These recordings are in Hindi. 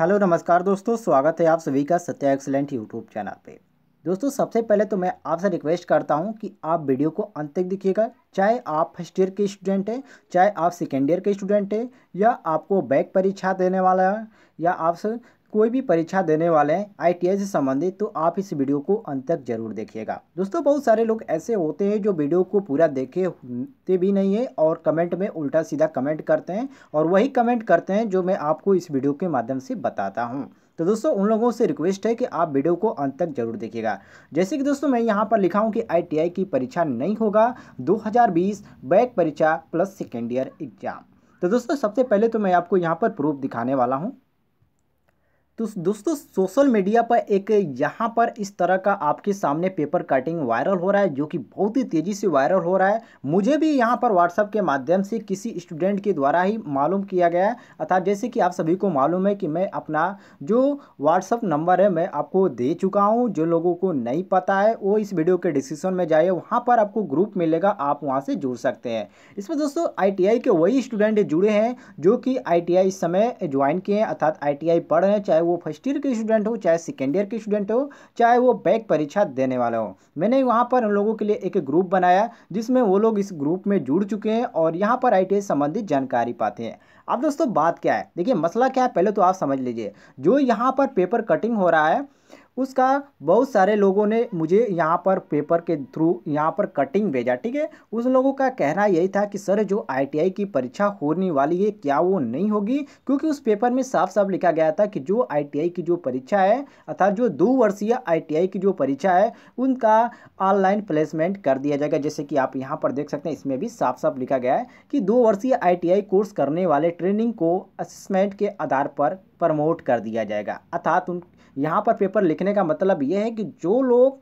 हेलो नमस्कार दोस्तों स्वागत है आप सभी का सत्या एक्सलेंट यूट्यूब चैनल पे दोस्तों सबसे पहले तो मैं आपसे रिक्वेस्ट करता हूं कि आप वीडियो को अंत तक देखिएगा चाहे आप फर्स्ट ईयर के स्टूडेंट हैं चाहे आप सेकेंड ईयर के स्टूडेंट हैं या आपको बैक परीक्षा देने वाला है या आप कोई भी परीक्षा देने वाले हैं आईटीआई से संबंधित तो आप इस वीडियो को अंत तक जरूर देखिएगा दोस्तों बहुत सारे लोग ऐसे होते हैं जो वीडियो को पूरा देखे होते भी नहीं है और कमेंट में उल्टा सीधा कमेंट करते हैं और वही कमेंट करते हैं जो मैं आपको इस वीडियो के माध्यम से बताता हूँ तो दोस्तों उन लोगों से रिक्वेस्ट है कि आप वीडियो को अंत तक जरूर देखिएगा जैसे कि दोस्तों मैं यहाँ पर लिखा हूँ कि आईटीआई की परीक्षा नहीं होगा 2020 बैक परीक्षा प्लस सेकेंड ईयर एग्जाम तो दोस्तों सबसे पहले तो मैं आपको यहाँ पर प्रूफ दिखाने वाला हूँ तो दोस्तों सोशल मीडिया पर एक यहाँ पर इस तरह का आपके सामने पेपर कटिंग वायरल हो रहा है जो कि बहुत ही तेज़ी से वायरल हो रहा है मुझे भी यहाँ पर व्हाट्सअप के माध्यम से किसी स्टूडेंट के द्वारा ही मालूम किया गया है अर्थात जैसे कि आप सभी को मालूम है कि मैं अपना जो व्हाट्सअप नंबर है मैं आपको दे चुका हूँ जो लोगों को नहीं पता है वो इस वीडियो के डिस्क्रिप्शन में जाइए वहाँ पर आपको ग्रुप मिलेगा आप वहाँ से जुड़ सकते हैं इसमें दोस्तों आई के वही स्टूडेंट जुड़े हैं जो कि आई इस समय ज्वाइन किए हैं अर्थात आई पढ़ रहे हैं चाहे चाहे वो फर्स्ट ईयर के स्टूडेंट हो चाहे सेकेंड ईयर के स्टूडेंट हो चाहे वो बैक परीक्षा देने वाले हो मैंने वहाँ पर उन लोगों के लिए एक ग्रुप बनाया जिसमें वो लोग इस ग्रुप में जुड़ चुके हैं और यहाँ पर आई संबंधित जानकारी पाते हैं अब दोस्तों बात क्या है देखिए मसला क्या है पहले तो आप समझ लीजिए जो यहाँ पर पेपर कटिंग हो रहा है उसका बहुत सारे लोगों ने मुझे यहाँ पर पेपर के थ्रू यहाँ पर कटिंग भेजा ठीक है उस लोगों का कहना यही था कि सर जो आई की परीक्षा होने वाली है क्या वो नहीं होगी क्योंकि उस पेपर में साफ साफ लिखा गया था कि जो आई की जो परीक्षा है अर्थात जो दो वर्षीय आई की जो परीक्षा है उनका ऑनलाइन प्लेसमेंट कर दिया जाएगा जैसे कि आप यहाँ पर देख सकते हैं इसमें भी साफ साफ लिखा गया है कि दो वर्षीय आई कोर्स करने वाले ट्रेनिंग को असमेंट के आधार पर प्रमोट कर दिया जाएगा अर्थात उन यहाँ पर पेपर लिखने का मतलब ये है कि जो लोग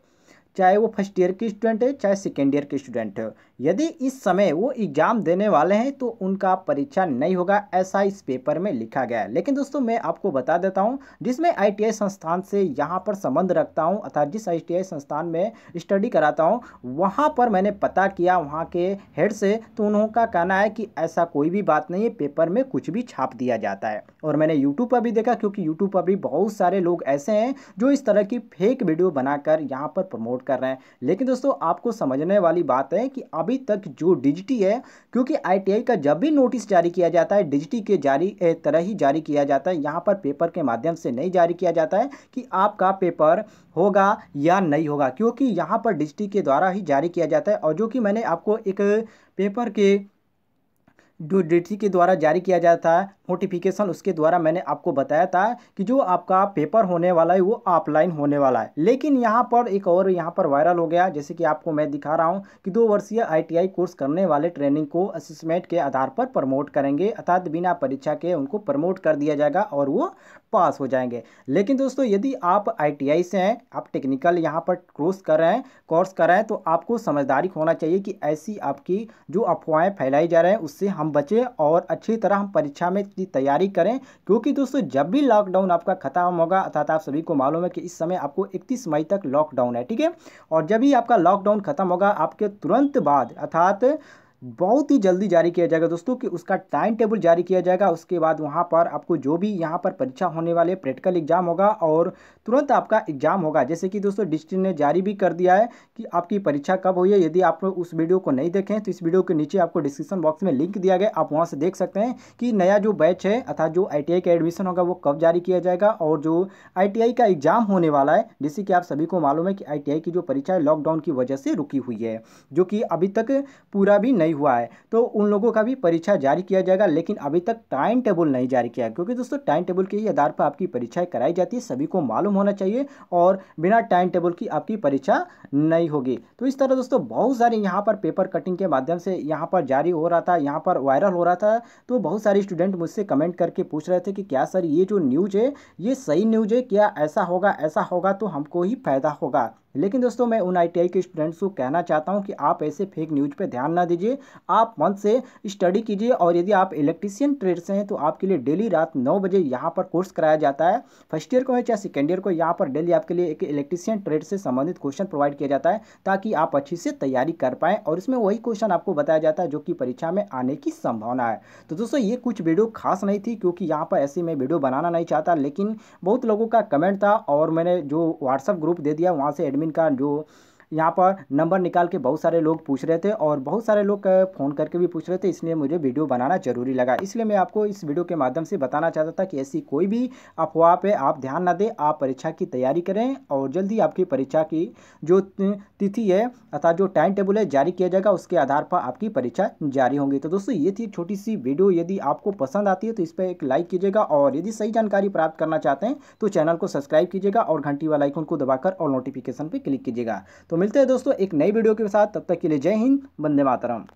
चाहे वो फर्स्ट ईयर के स्टूडेंट है चाहे सेकेंड ईयर के स्टूडेंट है यदि इस समय वो एग्ज़ाम देने वाले हैं तो उनका परीक्षा नहीं होगा ऐसा इस पेपर में लिखा गया है लेकिन दोस्तों मैं आपको बता देता हूँ जिसमें आईटीआई संस्थान से यहाँ पर संबंध रखता हूँ अर्थात जिस आईटीआई संस्थान में स्टडी कराता हूँ वहाँ पर मैंने पता किया वहाँ के हेड से तो का कहना है कि ऐसा कोई भी बात नहीं है पेपर में कुछ भी छाप दिया जाता है और मैंने यूट्यूब पर भी देखा क्योंकि यूट्यूब पर भी बहुत सारे लोग ऐसे हैं जो इस तरह की फेक वीडियो बनाकर यहाँ पर प्रमोट सपोर्ट कर रहे हैं लेकिन दोस्तों आपको समझने वाली बात है कि अभी तक जो डिजिटी है क्योंकि आई का जब भी नोटिस जारी किया जाता है डिजिटी के जारी तरह ही जारी किया जाता है यहाँ पर पेपर के माध्यम से नहीं जारी किया जाता है कि आपका पेपर होगा या नहीं होगा क्योंकि यहाँ पर डिजिटी के द्वारा ही जारी किया जाता है और जो कि मैंने आपको एक पेपर के जो डिटी के द्वारा जारी किया जाता है नोटिफिकेशन उसके द्वारा मैंने आपको बताया था कि जो आपका पेपर होने वाला है वो ऑफलाइन होने वाला है लेकिन यहाँ पर एक और यहाँ पर वायरल हो गया जैसे कि आपको मैं दिखा रहा हूँ कि दो वर्षीय आई कोर्स करने वाले ट्रेनिंग को असेसमेंट के आधार पर प्रमोट करेंगे अर्थात बिना परीक्षा के उनको प्रमोट कर दिया जाएगा और वो पास हो जाएंगे लेकिन दोस्तों यदि आप आई से हैं आप टेक्निकल यहाँ पर कोर्स कर रहे हैं कोर्स कर रहे हैं तो आपको समझदारी होना चाहिए कि ऐसी आपकी जो अफवाहें फैलाई जा रहे हैं उससे हम बचें और अच्छी तरह हम परीक्षा में की तैयारी करें क्योंकि दोस्तों जब भी लॉकडाउन आपका खत्म होगा अर्थात आप सभी को मालूम है कि इस समय आपको इकतीस मई तक लॉकडाउन है ठीक है और जब भी आपका लॉकडाउन खत्म होगा आपके तुरंत बाद अर्थात बहुत ही जल्दी जारी किया जाएगा दोस्तों कि उसका टाइम टेबल जारी किया जाएगा उसके बाद वहाँ पर आपको जो भी यहाँ पर परीक्षा होने वाले प्रैक्टिकल एग्जाम होगा और तुरंत आपका एग्जाम होगा जैसे कि दोस्तों डिस्ट्रिक्ट ने जारी भी कर दिया है कि आपकी परीक्षा कब हुई है यदि आप उस वीडियो को नहीं देखें तो इस वीडियो के नीचे आपको डिस्क्रिप्शन बॉक्स में लिंक दिया गया आप वहाँ से देख सकते हैं कि नया जो बैच है अर्थात जो आई का एडमिशन होगा वो कब जारी किया जाएगा और जो आई का एग्जाम होने वाला है जैसे कि आप सभी को मालूम है कि आई की जो परीक्षा है लॉकडाउन की वजह से रुकी हुई है जो कि अभी तक पूरा भी नहीं नहीं हुआ है तो उन लोगों का भी परीक्षा जारी किया जाएगा लेकिन अभी तक टाइम टेबल नहीं जारी किया क्योंकि दोस्तों टाइम टेबल के ही आधार पर आपकी परीक्षाएं कराई जाती है सभी को मालूम होना चाहिए और बिना टाइम टेबल की आपकी परीक्षा नहीं होगी तो इस तरह दोस्तों बहुत सारे यहाँ पर पेपर कटिंग के माध्यम से यहाँ पर जारी हो रहा था यहाँ पर वायरल हो रहा था तो बहुत सारे स्टूडेंट मुझसे कमेंट करके पूछ रहे थे कि क्या सर ये जो न्यूज़ है ये सही न्यूज़ है क्या ऐसा होगा ऐसा होगा तो हमको ही फ़ायदा होगा लेकिन दोस्तों मैं उन आईटीआई के स्टूडेंट्स को कहना चाहता हूं कि आप ऐसे फेक न्यूज़ पे ध्यान ना दीजिए आप मन से स्टडी कीजिए और यदि आप इलेक्ट्रीशियन ट्रेड से हैं तो आपके लिए डेली रात नौ बजे यहाँ पर कोर्स कराया जाता है फर्स्ट ईयर को है चाहे सेकेंड ईयर को यहाँ पर डेली आपके लिए एक इलेक्ट्रीशियन ट्रेड से संबंधित क्वेश्चन प्रोवाइड किया जाता है ताकि आप अच्छी से तैयारी कर पाएँ और इसमें वही क्वेश्चन आपको बताया जाता है जो कि परीक्षा में आने की संभावना है तो दोस्तों ये कुछ वीडियो खास नहीं थी क्योंकि यहाँ पर ऐसी मैं वीडियो बनाना नहीं चाहता लेकिन बहुत लोगों का कमेंट था और मैंने जो व्हाट्सअप ग्रुप दे दिया वहाँ से มินการอยู่ यहाँ पर नंबर निकाल के बहुत सारे लोग पूछ रहे थे और बहुत सारे लोग फ़ोन करके भी पूछ रहे थे इसलिए मुझे वीडियो बनाना ज़रूरी लगा इसलिए मैं आपको इस वीडियो के माध्यम से बताना चाहता था कि ऐसी कोई भी अफवाह पर आप ध्यान ना दें आप परीक्षा की तैयारी करें और जल्दी आपकी परीक्षा की जो तिथि है अर्थात जो टाइम टेबल है जारी किया जाएगा उसके आधार पर आपकी परीक्षा जारी होंगी तो दोस्तों ये थी छोटी सी वीडियो यदि आपको पसंद आती है तो इस पर एक लाइक कीजिएगा और यदि सही जानकारी प्राप्त करना चाहते हैं तो चैनल को सब्सक्राइब कीजिएगा और घंटी वाला आइकन को दबाकर और नोटिफिकेशन पर क्लिक कीजिएगा तो मिलते हैं दोस्तों एक नई वीडियो के साथ तब तक के लिए जय हिंद वंदे मातरम